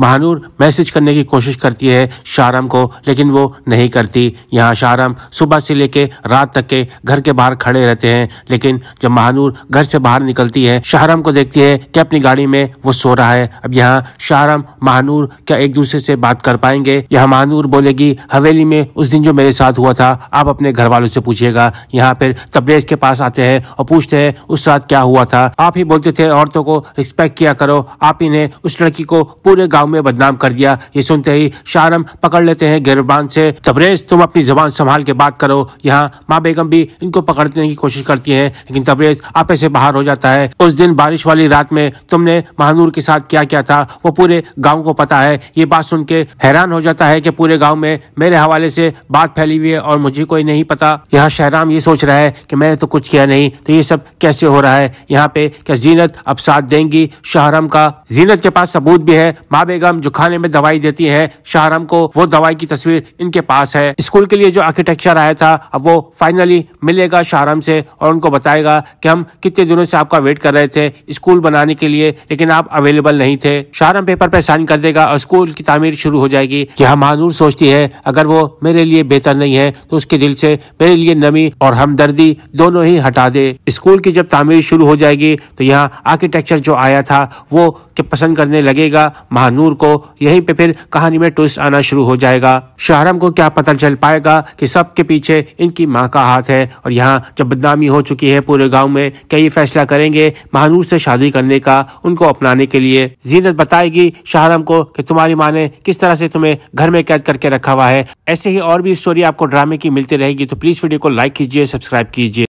Mahnoor message करने की कोशिश करती है शारम को लेकिन वो नहीं करती यहाँ शारम सुबह से लेके रात तक के घर के बाहर खड़े रहते हैं लेकिन जब महानूर घर से बाहर निकलती है शाहराम को देखती है कि अपनी गाड़ी में वो सो रहा है अब यहाँ शाहराम महानूर क्या एक दूसरे से बात कर पाएंगे यहाँ महानूर बोलेगी हवेली में उस दिन जो मेरे साथ हुआ था आप अपने घर वालों से पूछिएगा यहाँ फिर तबरेज के पास आते हैं और पूछते हैं उस रात क्या हुआ था आप ही बोलते थे औरतों को रिस्पेक्ट किया करो आप ही ने उस लड़की को पूरे गाँव गांव में बदनाम कर दिया ये सुनते ही शारम पकड़ लेते हैं गिरबान से तबरेज तुम अपनी जबान संभाल के बात करो यहाँ माँ बेगम भी इनको पकड़ने की कोशिश करती है लेकिन तबरेज आपे से बाहर हो जाता है उस दिन बारिश वाली रात में तुमने महानूर के साथ क्या क्या था वो पूरे गाँव को पता है ये बात सुन के हैरान हो जाता है की पूरे गाँव में मेरे हवाले से बात फैली हुई है और मुझे कोई नहीं पता यहाँ शहराम ये सोच रहा है कि मैंने तो कुछ किया नहीं तो ये सब कैसे हो रहा है यहाँ पे क्या जीनत अब साथ देंगी शहराम का जीनत के पास सबूत भी है माँ बेगम निगम जो खाने में दवाई देती है शाहराम को वो दवाई की तस्वीर इनके पास है स्कूल के लिए जो आर्किटेक्चर आया था अब वो फाइनली मिलेगा शाहराम से और उनको बताएगा कि हम कितने दिनों से आपका वेट कर रहे थे स्कूल बनाने के लिए लेकिन आप अवेलेबल नहीं थे शाहराम पेपर पे साइन कर देगा और स्कूल की तमीर शुरू हो जाएगी यहाँ मानूर सोचती है अगर वो मेरे लिए बेहतर नहीं है तो उसके दिल से मेरे लिए नमी और हमदर्दी दोनों ही हटा दे स्कूल की जब तमीर शुरू हो जाएगी तो यहाँ आर्किटेक्चर जो आया था वो कि पसंद करने लगेगा महानूर को यहीं पे फिर कहानी में ट्विस्ट आना शुरू हो जाएगा शाहरम को क्या पता चल पाएगा कि सबके पीछे इनकी माँ का हाथ है और यहाँ जब बदनामी हो चुकी है पूरे गाँव में क्या ये फैसला करेंगे महानूर से शादी करने का उनको अपनाने के लिए जीनत बताएगी शाहरम को की तुम्हारी माँ ने किस तरह से तुम्हें घर में कैद करके रखा हुआ है ऐसे ही और भी स्टोरी आपको ड्रामे की मिलती रहेगी तो प्लीज वीडियो को लाइक कीजिए सब्सक्राइब कीजिए